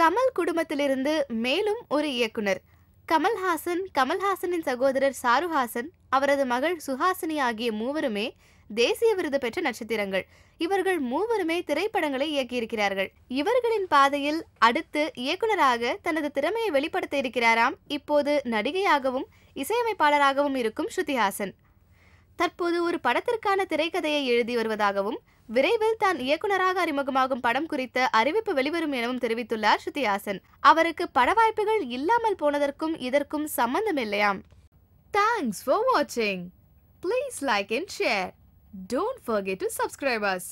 கமல் குடும்பத்திலிருந்து மேலும் ஒரு இயக்குனர் கமல்ஹாசன் கமல்ஹாசனின் சகோதரர் சாருஹாசன் அவரது மகள் சுஹாசினி ஆகிய மூவருமே தேசிய விருது பெற்ற நட்சத்திரங்கள் இவர்கள் மூவருமே திரைப்படங்களை இயக்கியிருக்கிறார்கள் இவர்களின் பாதையில் அடுத்து இயக்குனராக தனது திறமையை வெளிப்படுத்த இருக்கிறாராம் இப்போது நடிகையாகவும் இசையமைப்பாளராகவும் இருக்கும் ஸ்ருதிஹாசன் தற்போது ஒரு படத்திற்கான திரைக்கதையை எழுதி வருவதாகவும் விரைவில் தான் இயக்குநராக அறிமுகமாகும் படம் குறித்த அறிவிப்பு வெளிவரும் எனவும் தெரிவித்துள்ளார் ஸ்ருதிஹாசன் அவருக்கு பட வாய்ப்புகள் இல்லாமல் போனதற்கும் இதற்கும் சம்பந்தம் இல்லையாம் தேங்க்ஸ் ஃபார் வாட்சிங் please like and share don't forget to subscribers